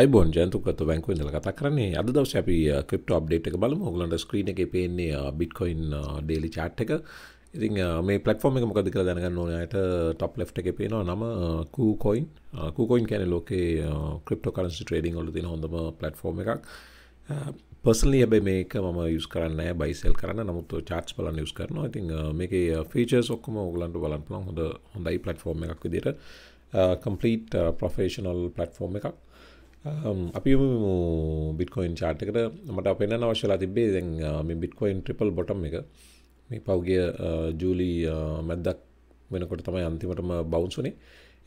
අයිබෝන් ජයන්තුකත්තු බැංකුවෙන්දල කතා කරන්නේ අද දවස අපි ක්‍රිප්ට අප්ඩේට් එක බලමු ඔගලන්ට ස්ක්‍රීන එක පේන්නේ බිට්කොයින් ඩේලි චාට් එක ඉතින් මේ පලටෆෝර්ම එක මොකද කියලා දැනගන්න ඕන අයට ටොප් ලෙෆ්ට් එකේ පේනවා නම කූකොයින් කූකොයින් කියන්නේ ලෝකේ ක්‍රිප්ටෝ කරන්සි ට්‍රේඩින් වල තියෙන හොඳම ප්ලටෆෝර්ම් එකක් පර්සනලි හැබැයි මේක මම යුස් කරන්න බයිසෙල් කරන්න නමුත් චාර්ට්ස් බලන්න යුස් කරනවා ඉතින් මේකේ ෆීචර්ස් ඔක්කොම ඔයගලන්ට බලන්න පුළුවන් හොඳ හොඳයි ප්ලටෆෝර්ම් එකක් විදිහට කම්ප්ලීට් ප්‍රොෆෙෂනල් ප්ලටෆෝර්ම් එකක් Um, අපි බිට්කොයින් චාට්කට මට අපෙන අවශ්‍යලා තිබේ දැන් uh, මේ බිට්කොයින් ට්‍රිපල් බොටම් එක මේ පව්ගිය ජූලි uh, uh, මැද්දක් වෙනකොට තමයි අන්තිමටම බවන්සුනේ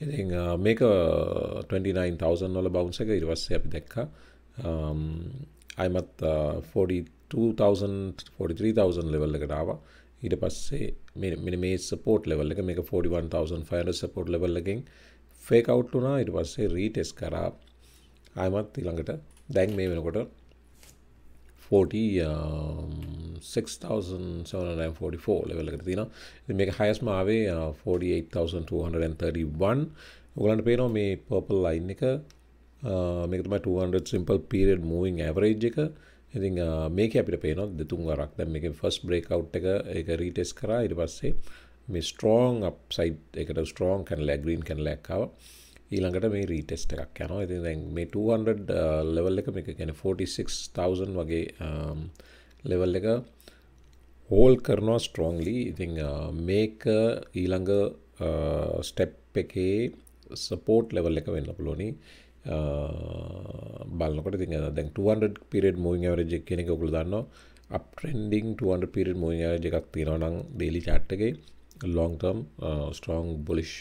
ඉති මේක 29,000 වල බවන්ස එක ඉරිවස්ස අපි දැක්ක අයමත් 43,000 ලෙවල් එකටාව ඊට පස්සේ um, මෙ මේ සපෝට් ලෙවල් එක මේ 41,500 සපෝට් ලෙවල් එකින් ෆේකවට් වුනා ඉට පස්සේ රීටෙස් කරා ආයමත් ඊළඟට දැන් මේ වෙනකොට 46,744 ලෙවල් um, එකට තියෙනවා. ඉතින් මේක highest ම ආවේ 48,231. ඔයගලන්ට පේනවා මේ purple line එක uh, මේක තමයි 200 simple period moving average එක. ඉතින් uh, මේක අපිට පේනවා දෙතුන් වරක්. දැන් මේකේ first breakout එක ඒක retest කරා ඊට පස්සේ මේ strong upside එකට strong candle green candle එකක් ආවා. ඊළඟට මේ රීටෙස්ට එකක් යනවා ඇති දැන් මේ 200 ලෙවල් uh, එක මේ ගැන 46,000 වගේ ලෙවල් um, එක හෝල් කරනවා ස්ට්‍රෝන්ලි ඉතිං uh, මේක ඊළඟ ස්ටෙප් uh, එකේ සපෝට් ලෙවල් එක වෙන්න පුළුවනි බලන්නකොට ඉතින් දැන් 200 පිරිඩ් මූවිං ඇවරේජ් එක කියන එක ඔයගොල්ලෝ දන්නවා අප්ට්‍රෙන්ඩින් 200 පිරිඩ් මූවිං ඇවරේජ් එකක් තියෙනවා නම් ඩේලි chart එකේ ලොන්ටර්ම් ස්ටෝන් බොලිෂ්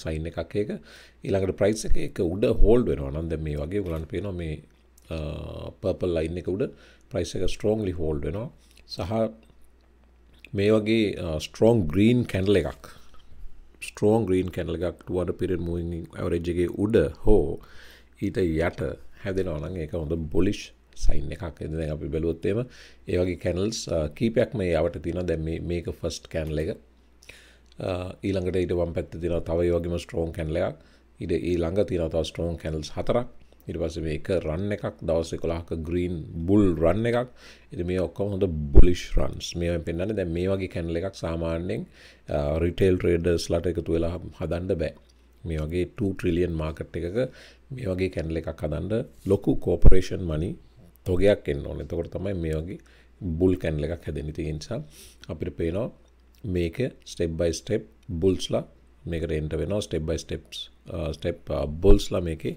සයින් එකක් ඒක ඊළඟට ප්‍රයිස් එක uh, එක උඩ හෝල්ඩ වෙනවා නන්ද මේ වගේ ගලන් පේනවා මේ පර්පල් ලයින් එක උඩ ප්‍රයිස් එක ස්ට්‍රෝන්ලි හෝල්ඩ වෙනවා සහ මේ වගේ ස්ට්‍රෝන් ග්‍රීන් කැන්ඩල එකක් ස්ට්‍රෝන් ග්‍රීන් කැනල එකක් ටුවට පිරිට මුවි ඇවරජගේ උඩ හෝ ඊට යට හැදෙනවනන් uh, එක හොඳ බොලිෂ් සයින් එකක් එදන අපි බැලුවොත්තේම ඒවගේ කැනල්ස් කීපයක් මේ අවට තින දැ මේක ෆස්ට් කැන්ල එක ඊළඟට ඊට වම් පැත්ත තින තවයි වගේම ස්ට්‍රෝන් කැන්ලයක් ඉට ඒ ළඟ තිනතා ස්ට්‍රෝන් කැනල්ස් හතරක් ඉට පස මේක රන්න එකක් දවස කොලාහක ග්‍රීන් බුල් රන්න එකක් එති මේ ඔක්කොම හොඳ බුලිෂ් රන්ස් මේ පෙන්න්න දැ මේ වගේ කැනල එකක් සාමාන්‍යෙන් රිටේල් ට්‍රේඩර්ස් ලට එකතු වෙලා හදන්න බෑ මේ වගේ 2 ට්‍රිලියන් මාකට් එකක මේ වගේ කැනල එකක් හදන්ඩ ලොකු කෝපරේෂන් මනි තොගයක් එන්න ඕන එතකොට තමයි මේ වගේ බුල් කැනල එකක් හැදෙනති නිසා අපිට පේනවා මේක ස්ටෙබ්බයි ස්ටෙප් බුල්ස්ලා මේකට එන්ට වෙනවා ස්ටෙබ්බයි ස්ටෙප්ස් ස්ටෙප් බොල්ස්ලා මේකේ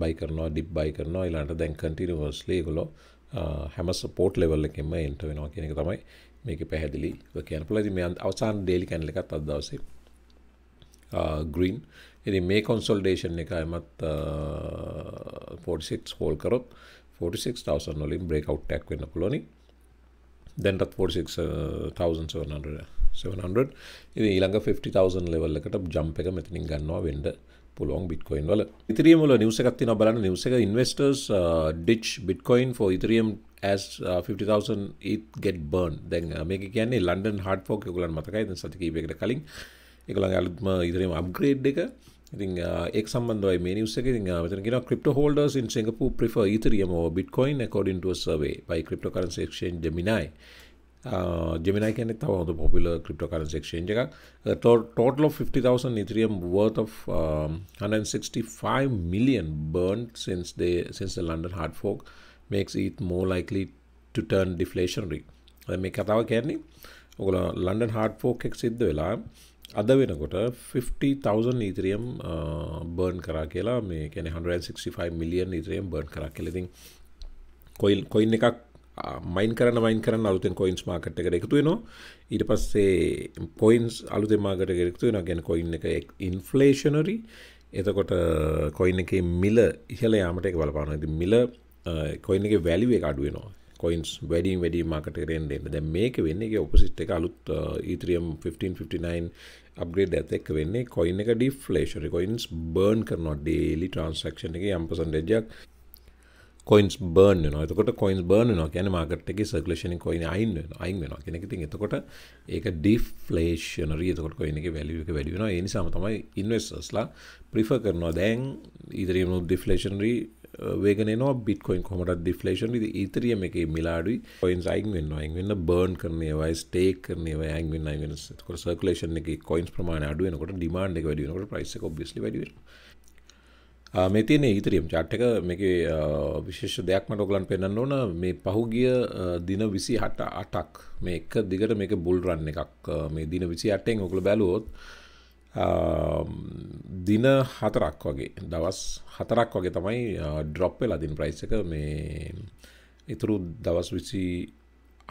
බයි uh, කරනවා ඩිබ් බයි කරනවා ඉලාට දැන් කටිනිවර්ස්ලේ ගොලො uh, හැම සපෝට් ලෙවල් එකෙම එන්ට වෙනවා කියන එක තමයි මේක පැහැදිලි කියන පුලති මේ අවසාන් ඩේලි කැනල එකත් අදවසේ ග්‍රීන් එති මේ කොන්සල්ඩේෂන් එක එමත් 46 හෝල් කරොත් 46,000 වලින් බ්‍රේකවට් ටැක් වෙන්න පුලොනිි දැන්ටත් 46,700 ඉති ඊළඟ 50,000 ලෙවල් එකට ජම්ප එක මෙතනින් ගන්නවා වෙන්ඩ පුළුවන් බිට්කොයින් වල ඉතිරියමුල නිවස එකත්ති නොබලන්න නිවස එක ඉන්වස්ටර්ස් ඩිච් බිට්කොයින් ෝ ඉතිරියම් as uh, 50,000 ETH get burned. දැන් uh, මේක කියන්නේ ලන්ඩන් හඩ් ෆෝක් එකගලන් මතකයි දැන් සති කීපයකට කලින් ඒගොල්ලන්ගේ අලුත්ම ඉදිරියම අප්ග්‍රේඩ් එක ඉතින් එක් සම්බන්ධයි මේ නිවසක මෙතනගෙන crypto holders in Singapore prefer Ethereum or Bitcoin according to a survey by cryptocurrency exchange Gemini. Gemini කියන තව හොඳ පොපිල ක්‍රිප්ටෝකරන්සි එක්ෂේන්ජ් එකක් total of 50,000 Ethereum worth of um, 165 million burned since they since the London hard fork makes it e more likely to turn deflationary. මේ කතාව කියන්නේ ඔගොල්ලෝ London hard fork එක සිද්ධ වෙලා අද වෙනකොට 50,000 ඉතිරියම් බර්න් කරා කියලා මේ කැන 165 මිලියන් ඉතිරියම් බර්න් කරා කෙලෙතින් කොයිල් කොයින් එකක් මයින් කරන මයින් කරන්න අලුතෙන් කොයින්ස් මාකට එකට එකතු වෙනවා ඊට පස්සේ පොයින්ස් අලුතෙන් මාකට එකතු වෙනවා ගැන කොයින් එක ඉන්ෆ්ලේෂනරි එතකොට කොයින් එක මිල ඉහල යාමට එක බලපාන ඇති මිල කොයින් එක වැලිුවේ අඩුවෙනවා කොයින්ස් වැඩින් වැඩි මකටරෙන් එන්න දැ මේක වෙන්නේ ඔපසිට් එක අලුත් ඊත්‍රියම් 1559 අපග්‍රේඩ් ඇත එක් වෙන්නේ කොයින් එක ඩිෆ්ලේශරි කොයින්ස් බර්න් කරනවා ඩේලි ට්‍රන්සක්ෂන් එක යම්පසන්ඩජක් කොයින්ස් බර්න් න එතකොට කොයින්ස් බර්න් නවා කියන මාගට් එක සර්කලේෂන කොයින අයින් අයින් වෙනවා කෙනෙක ති එතකොට ඒක ඩිෆ්ලේෂනර තකොට කොයින වැලිය එක වැඩි වෙන එනිසාම තමයි ඉන්වස්ස්ලා ප්‍රිෆ කරනවා දැන් ඉදිරීම e ඩිෆ්ලේෂනරී වේගනනවා බිට්කොයින් කොමටත් ඩිෆලේෂන් ති ඉතරියම එක මිලාඩුයි පොයින්ස් අයින් වෙන්න අයින් වෙන්න බර්න් කරනයවයි ස්ටේ කරනව අයින් වෙන්න අයින් කොට සර්කලේෂන් එක කොයින්ස් ප්‍රමාණ අඩුවනකොට ඩිමාන්ඩ එක වැඩියනකොට ප්‍රයිසක ඔබ්ිස්ලි වැඩිවෙන මේ තියනෙ ඉතරියම් චාට්ටක මේක විශේෂ දෙයක් මට ඔගලන් පෙන්න්න ඕන මේ පහුගිය දින විසි හට අටක් මේක දිගට මේක බුල්රන්න එකක් මේ දින විසි අටෙන් ඔකළ බැලුවොත් දින හතරක් වගේ දවස් හතරක් වගේ තමයි ඩ්‍රොප් වෙලා දින ප්‍රයිස් එක මේ ඉතුරු දවස් විසි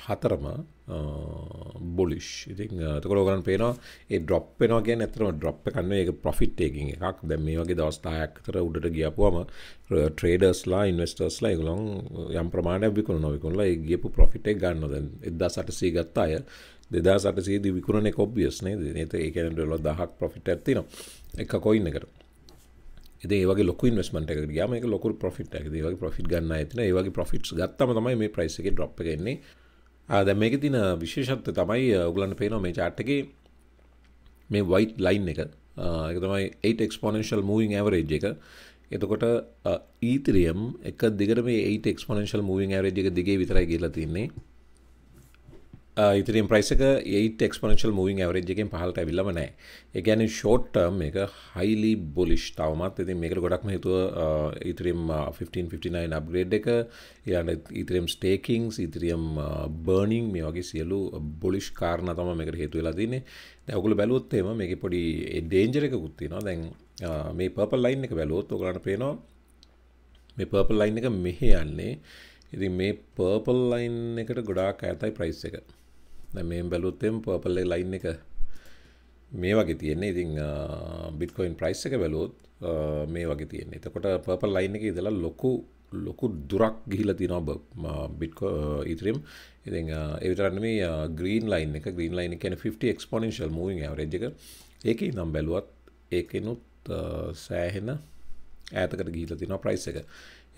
හතරම බොලිෂ් ඉතින් තකොරෝගරන් පේනවා ඒ ඩොප් වෙනවා කිය ඇතරම ඩොප් කන්න ඒ පොෆිට්ටේකින් එකක් දැ මේ වගේ දවස්ථායක්තර උඩට ගියපුුවම ට්‍රේඩර්ස්ලා ඉන්වස්ටර්ස්ලා එකගලොන් යම් ප්‍රමාණයක් විකුණ නොවිකුණලා ගියපු පොෆිට් ගන්නද එදා සටසී ගත්තාය දෙදා සටසේදී විකුණන කොබ්ියස් නේද නත ඒකන ොල දහක් පොෆිට ඇතින එක කොයින්න එකට ඒගේ ලොක ඉන්වස්මට එක යාම ලොකු පොෆිට් ඇති වගේ පොෆිට් ගන්න ඇතින ඒගේ පොෆිට් ගත්තම තමයි මේ ප්‍රයිස එක ඩොප් එකන්නේ ආද මේක තින විශේෂත්ව තමයි උගලන්න පේනවා මේ චාට්ටගේ මේ වයිට් ලයින් එක එක තමයි 8 එක්ස්පොනශල් මූවිං ඇවරේජ් එක එතකොට ඊතරියම් e එක දිගට මේ 8 එක්ස්පොනශල් මූවිං ඇවරේජ් එක දිගේ විතරයි කියලා තින්නේ Uh, ඉතිරින් ප්‍රයිසක ඒට එක්ස්පනශල් මූවින් ඇවරජ්ගෙන් පහලට ඇවිල්ලමනෑ එකගැන ෂෝට්ටර්ම් එක හයිලි බොලිෂ් තවමත් ඉතින් මේක ගොඩක්ම හිතුව ඉතිරිම් 1559 අප්ග්‍රේඩ් එක යන ඉතිරිම් ස්ටේකින්ස් ඉතිරියම් බර්නිං මේ වගේ සියලු බොලිෂ් කාරණ තම මේකට හේතු වෙලා තින්නේ දැවකුල බැලොත්තේම මේක පොඩි ඩේන්ජර uh, එක කුත්තිනවා දැන් මේ පර්පල් ලයින් එක බැලොත් ඔකරන්න පේනවා මේ පර්පල් ලයින් එක මෙහෙ යන්නේ ඉතින් මේ පර්පල් ලයින් එකට ගොඩාක් ඇතයි ප්‍රයිස් එක මේ බැලුත්තෙම පපල්ල ලයින් එක මේ වගේ තියෙන්නේ ඉතිං බිට්කොයින් ප්‍රයිස් එක බැලෝත් මේ වගේ තියෙන්නේ එතකොට පපල් ලයින් එක ඉදලා ලොකු ලොකු දුරක් ගිහිල තිනොබ බිට්කෝ ඉතරීම් ඉති එවිතරන්න මේ ග්‍රීන් ලයින් එක ග්‍රීන් ලයින් කියන 50 එක්ස්පොනශල් මූවින් ඇවරජ් එක ඒක නම් බැලුවත් ඒකනුත් සෑහෙන ඇතකට ගීල තින ප්‍රයිස් එක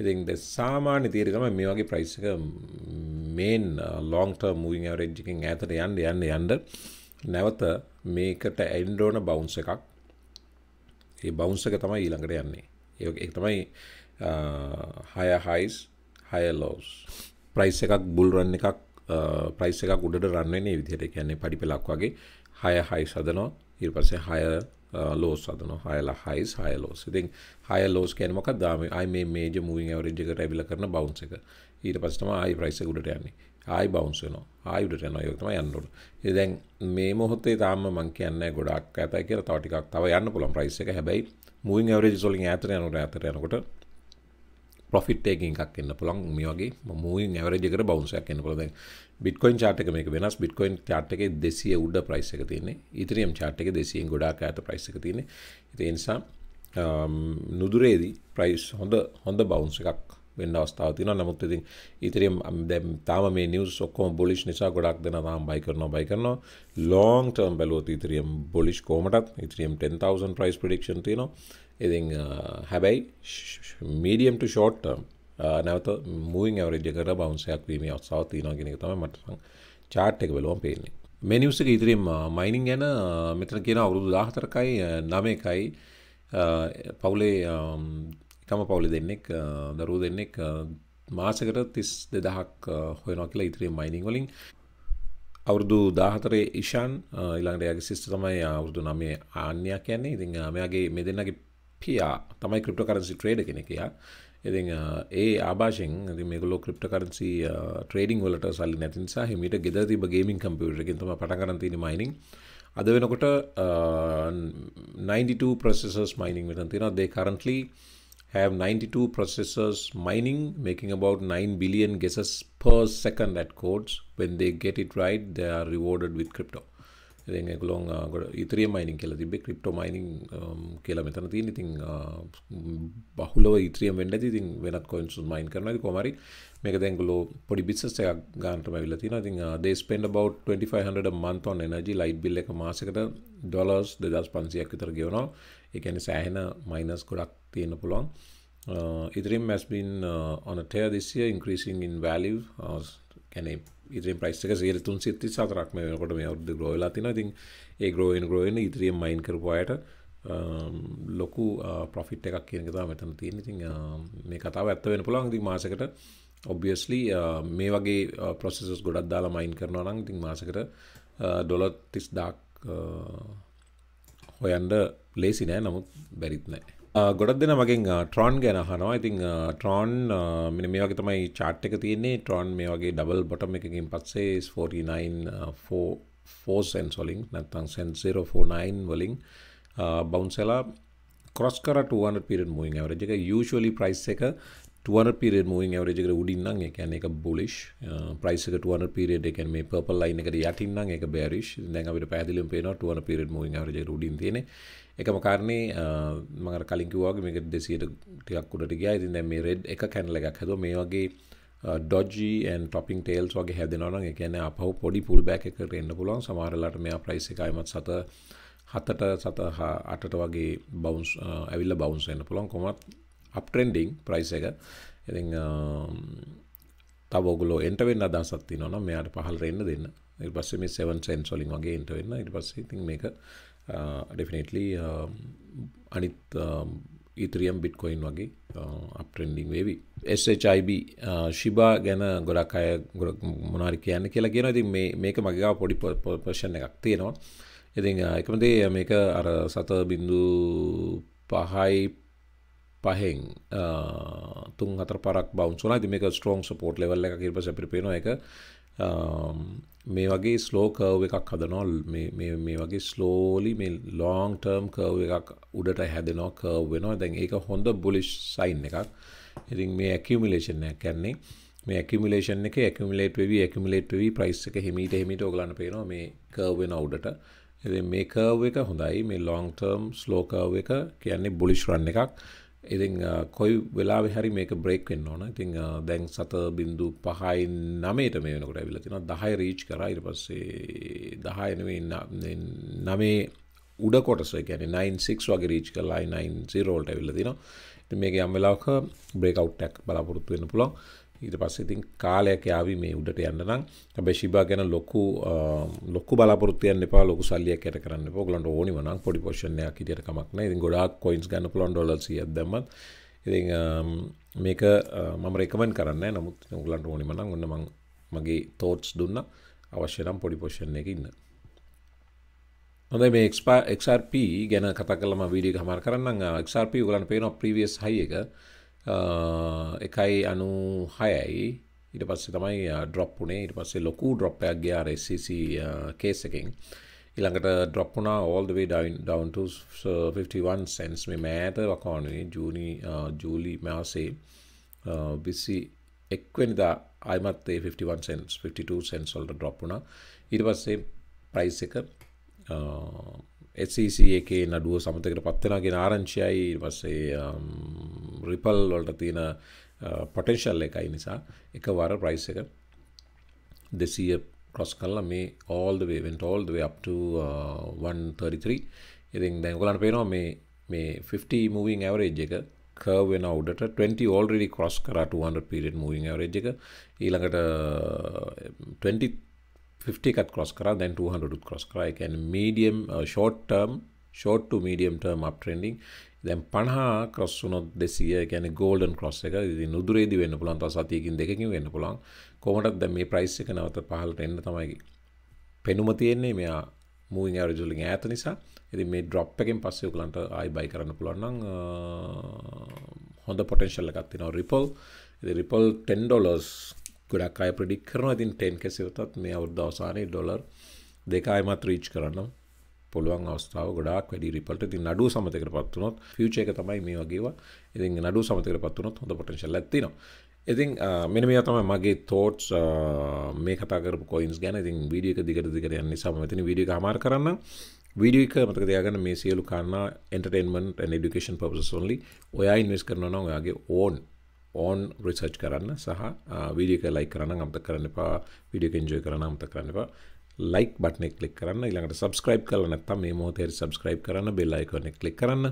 ඉතින් සාමාන්‍ය තීරකම මේ වගේ ප්‍රයිස් එක මේන් ලොන්ට මූවිං ඇවරෙජ්ජකින් ඇතට යන්න යන්න යන්න නැවත මේකට ඇන්ඩෝන බවන්ස එකක් ඒ බවන්සක තමයි ඊළඟට යන්නේ ඒ එක තමයි හය හයිස් හයලෝස් ප්‍රයිස් එකක් බුල්රන්න එකක් ප්‍රයිස් එකක් උඩට රන්නන්නේ විදිහට කියන්නේ පඩි පෙලක් වගේ හය හයි සදනවා ඉර් පසේ හය ලෝස් අදන හයලා හයිස් හයලෝස් ඉතින් හය ලෝස් කැනමක් දාම අයි මේ මුවින් ඇවරජ් එකට ඇබිල කරන බවන්ස එක ඊට පස්සම ආයි ප්‍රයිස ගුඩට යන්නේ ආයි බවන්සන ආයුට යන යොතම යන්නට එදැන් මේ මොහොත්තේ තාම මං කියන්න ගොඩක් ඇතයි කියර තවටිකක් තව යන්න පුළන් ප්‍රයිස එක හැබැයි මුවින් ඇවරජ සොලින් ඇතර යනට ඇතර යනකොට පොෆිට්ටේක එකක් එන්න පුළන් මේ වගේ මූවින් ඇවරජකට බවන්සයක් එන්න පුළද බිට්කොයින් චාටක මේ වෙනස් බිට්කොයින් චාටක දෙසිය උඩ ප්‍රයිස් එක තියන්නේ ඉතිරියම් චාටක දෙසියෙන් ගොඩාක් ඇත ප්‍රයිස් එක තියන්නේ ඉතිනිසා නුදුරේදී ප්‍රයිස් හොඳ හොඳ බවන්ස එකක් වෙන්න අවස්ථාව තිනන්න මුත් ඉතින් ඉතිරිම් තාම මේ නිියස් ඔක්කොම බොලිෂ් නිසා ගොඩක් දෙන තාම් බයි කරනවා බයි කරනවා ලෝන් ටර්ම් බැලුවොත් ඉතිරියම් බොලිෂ් කෝමටත් ඉතිරියම් 10,000 ප්‍රයිස් ප්‍රඩික්ෂන් තියෙනවා ඉතින් හැබැයි මීඩියම් ටු ෂෝට් ටර්ම් නැවත මූවින් ඇවරජ කර බවන්සයක් වීම අවස්සාව තියෙනගෙනක තම මට චාට් එක බලුවම් පේන්නේ මෙනිවස එක ඉතිරිම් මයිනිං ගැන මෙතන කියන අවුරුදු දාහතරකයි නමයකයි පවුලේ තම පවුලි දෙන්නෙක් දරුව දෙන්නෙක් මාසකට තිස් දෙදහක් හොයනො කියලා ඉතිරේ මයිනිං වලින් අවුරුදු දාහතරේ ඉශාන් ඉළඟට යගේ සිිස්ට තමයි අවුරදු නමේ ආන්‍යයක් කියන්නේ ඉතිං මෙයාගේ මෙ දෙන්නගේ පියා තමයි ක්‍රිප්ට කරන්සි ට්‍රේඩ කෙන කියයා ඉති ඒ ආභාෂෙන් ඇති මේගලෝ ක්‍රිප්ට කරන්සි ට්‍රේඩිං වලට සල්ලි නැතිනිසා හිමිට ගෙද තිබ ගේමින් කම්පියුටරකින්තම පටකරන්තින මයිනිින් අද වෙනකොට 92 ප්‍රසෙසස් මයිනිං වෙන තිෙන දේ currently have 92 processors mining, making about 9 billion guesses per second at codes. When they get it right, they are rewarded with crypto. ಇದೆಂಗೆಲೋ ಇಥರಿಯಂ ಮೈನಿಂಗ್ ಕೇಳದಿಬ್ಬೆ ಕ್ರಿಪ್ಟೋ ಮೈನಿಂಗ್ ಕೇಳ ಮೆತನ ತೀನಿ ತಿಂಗ್ ಬಾಹುಲವ ಇಥರಿಯಂ ವೆಂಡದಿ ತಿಂಗ್ ವೆನತ್ ಕಾಯಿನ್ಸ್ ಮೈನ್ ಕರ್ನ ಇದು ಕೋಮಾರಿ ಮೇಗದೆಂಗುಲೋ ಪೊಡಿ ಬಿಸ್ನೆಸ್ ಗಾಂಟ್ರ ಮೈವಿಲ್ಲ ತೀನ thing they spend about twenty five hundred a month on energy light bill ಲೆಕ್ಕ ಮಾಸಕದ ಡಾಲರ್ಸ್ ದೇ ದಾಸ್ ಪನ್ಸಿ ಹಾಕಿತರ ಗೇವನೋ එකන සෑහෙන මයිනස් ගොඩක් තියෙන පුළුවන් ඉදිරිම් මැස්බින් ඔනටය දිසිය ඉන්ක්‍රීසින් ඉන් වැලිව් කැනෙ ඉදිරි ප්‍රයිස්ක සේර තුන් සිත්ති සතරක්ම වෙනකොට මේ අවුද ග්‍රෝලා තින තින් ඒ ග්‍රෝයෙන් ග්‍රෝයෙන් ඉදිරිියම් මයින් කරපුයට ලොකු පොෆිට් uh, එකක් කියනකතා මෙතන තියෙන ඉතින් uh, මේ කතාව ඇත්ත වෙන පුළන් ති මාසකට ඔබ්ියස්ලි uh, මේ වගේ පොසෙසස් ගොඩක් දාලා මයින් කරනවා නම් ඉතින් මාසකට ඩොලොත් තිස් දාක් හොයන්ඩ ලේසි නෑ නමුත් බැරිත් නෑ ගොඩක් දෙන මගින් ට්‍රොන් ගැන හනවා ඉතිං ට්‍රොන් මෙ මේ වගේ තමයි චාට් එක තියන්නේ ට්‍රොන් මේ වගේ ඩබල් බොටම එකකින් පත්සේ 49ෝ සෙන්ස් වලින් නැත්තං සෙන් 049 වලින් බවන්සලා කොස් කර 200 පිරෙන් මුවින් ඇවරජ එක යුෂලි ප්‍රයිස් එක ටුවන පිරේ මුවින් ඇවරජක උඩින්න්න එකැන එක බොලිෂ් ප්‍රයිසක ටුවන පිරේ එකන් මේ පපල් ලයින එකට යටටින්න එක බෑරිශ් දැඟට පැදිලිම් පේන ටුවන පිරෙ මුවින් රජ උඩින් තියෙන එකම කාරණේ uh, මඟට කලින්කිවාගේ මේක දෙසියට ටියක්කුට ගිය ඉතින් දැ මේ රෙඩ් එක කැනල එකක් හැද මේ වගේ ඩොජන් ටොපින් ටේල්ස් වගේ හැදෙනවන එකන අපහ පොඩි පුල් බැක් එකට එන්න පුලන් සමාරලට මෙයා ප්‍රයිස එකයිමත් සත හතට සතහා අටට වගේ බවන්ස් uh, ඇවිල්ල බවන්සන්න පුළන් කොමත් අප්ට්‍රෙන්ඩිං ප්‍රයිස් එක ඉති තබෝගල එන්ටවෙන්න අදසත්ති නොන මෙයාට පහල් රෙන්න්න දෙන්න පස්ස මේ සෙවන් සෙන් සොලින් වගේ එන්ටවෙන්න ඉට පස්සේ ඉතින් මේක ඩෙෆිනෙටලි අනිත් ඉත්‍රියම් බිට්කොයින් වගේ අපටෙන්ඩිං වේවි SHIB ශිබා ගැන ගොඩක් අය මොනාරි කියන්න කියලා කියෙන ති මේක මගේව පොඩි පර්ෂණ එකක් තියෙනවා ඉතින් එකමදේ මේක අර සත බිඳු පහයි පහෙන් තුන් හතර පරක් බවන්සුනා ති මේක ස්ට්‍රෝන් සපෝට් ලෙවල් එක කිරපස පිපෙන එක මේ වගේ ස්ලෝ කර්ව එකක් හදනොල් මේ වගේ ස්ලෝලි මේ ලෝන් ටර්ම් කර්ව එකක් උඩට හැදෙනෝ කර්ව වෙනවා දැන් ඒක හොඳ බුලිෂ් සයින් එකක් ඉතින් මේ ඇකිමිලේෂන් එක කැන්නේ මේ ඇකිමිලේෂන් එක ඇකිමිලේට් වෙවි ඇකිමිලේට් වෙවි ප්‍රයිස් එක හිමීට හිමිට ඔගලන්න පේනවා මේ කර්ව වෙන උඩට ඉතින් මේ කර්ව එක හොඳයි මේ ලෝන් ටර්ම් ස්ලෝ කර්ව එක කියන්නේ බුලිෂ් රන් එකක් ඉතිං කොයි වෙලා හරි මේක බ්‍රේක් වෙන්න ඕන ඉතිං දැන් සත බින්දු පහයි නමේට මේ වෙනකට ඇවිලතින දහය රීච් කරයිට පස්සේ දහයනවේ නමේ උඩ කොටස ගැන 96 වගේ රීච් කරලායි 90ෝල්ට ඇවිල්ලතින මේක යම් වෙලාක බ්‍රේකවට්ටක් බලාපොරොත්තු වෙන පුළන් ඊට පස්ස ඉතින් කාලයක් යාවි මේ උඩට යන්න නම් හැබැ ශිබා ගැන ලොකු ලොකු බලාපොරත්තියන් එපා ලොකු සල්ලියක් යට කරන්න පොගලන්ට ඕනි වනම් පොඩි පොෂණයක් ඉදිට කමක්න ඉතින් ගොඩක් කොයින්ස් ගන්න පුලොන් ඩොලසිය දැමත් ඉති මේක මම රෙකමෙන් කරන්න නමුත් උගලන්ට ඕනි මනම් ඔන්න මං මගේ තෝට්ස් දුන්න අවශ්‍යනම් පොඩි පොෂණ එක ඉන්න හොඳ මේ එක්ස්පා එක්RP ගැන කතා කලම වීඩිය හමර කරන්න එක්RP ගලන් පේන ප්‍රීවියස් හයි එක එකයි අනු හයයි ඉට පස්සේ තමයි ඩොප්පුනේ ඉට පස්සේ ලොකු ඩොප්පයක් ගයා රෙසිසි කේසකින් ඉළඟට ඩොප්පුනා ඕල්දවේ ඩවන් 51 සැන්ස් මේ මෑත වකානුවේ ජූනි ජූලි මාසේ විසි එක්වෙනිදා අයිමත්තේ 51 සන්ස් 52 සැන්සල්ට ඩොප්පුනා ඉට පස්සේ ප්‍රයිස් එක එCC e එකේ නඩුව සමතකට පත්වෙනගෙන ආරංචියයි වස්සේ රිපල් um, වලට තියෙන පොටෙන්ශල් uh, එකයි නිසා එක වර ප්‍රයිස් එක දෙසීය ප්‍රොස් කල්ලා මේ ඕල්දවේවෙන්ට ඕල්දවේ අප්ට 133 ඉතින් දැන්ගලන් පේනවා මේ මේ 50 මූවිං ඇවරේජ් එක කර්වෙන අවුඩට 20 ඕල්ඩි කොස් කර 200 පිරිට මූවිං ඇවරේජ් එක ඊළඟට uh, 50 එකත් කොස් කර දැන් 200ුත් කොස් කර එක medium short term short medium term uptrending දැන් පණහා කොස්සුනොත් දෙසිය ගැන ගෝල්ඩන් කොස් එක දි නුදුරේදි වෙන්න පුළන් සතියකින් දෙකින් වෙන්න පුළන් කොමටත් දැ මේ ප්‍රයිස් එක නවත පහලට එන්න තමයි පෙනුම තියෙන්නේ මෙයා මූන් ඇරජුලින් ඇත නිසා ඇති මේ ඩොප් එකෙන් පස්සය කලන්ට අයි බයි කරන්න පුළන්න uh, හොඳ පොටෙන්ශල්ල එකත්තිනව රිපල් රිපල් 10 ඩොලස් ගොඩක් අය ප්‍රඩික් කරන ඉතින් ටෙන් කෙසිවතත් මේ අවුද්ධ අවසානයේ ඩොලර් දෙකයිමත් රීච් කරන්න පුළුවන් අවස්ථාව ගොඩක් වැඩි රිපල්ට ති නඩු සමතකට පත්වනොත් ෆියච එක තමයි මේ වගේවා ඉති නඩු සමතකට පත්වනොත් හොඳ පොටශල් ඇතිනවා ඉතින් මෙනම තමයි මගේ තෝට්ස් මේ කතර කොයින්ස් ගැන ඉතින් වීඩියක දිගට දිකර යන්නේ සමතින විඩිය මාර කරන්න වීඩියක මතක දෙයාගන්න මේ සියලු කන්න එන්ටර්ටේන්මන්ට ඩිකේන් පපසොන්ලි ඔයා ඉන්වස් කරනවා ඔයාගේ ඕන් ඕන් රිසර්ච් කරන්න සහ වීඩියක ලයි කරන්න අමත කරන්න එපා විඩියක ඉන්ජය කරන්න අමත කරන්න එපා ලයික් බට්නෙ කලික් කරන්න ඉළඟට සබස්ක්‍රයිබ් කරන නැත්තම් මේ මෝතයට සබස්ක්‍රයිබ් කරන්න බෙල්ලයිකොනෙ කලික් කරන්න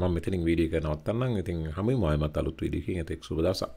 ම මෙතිනින් වීඩියක නවත්තන්න ඉතින් හම මයමත් අලුත් විඩිකින් ඇතෙක් සුබදසා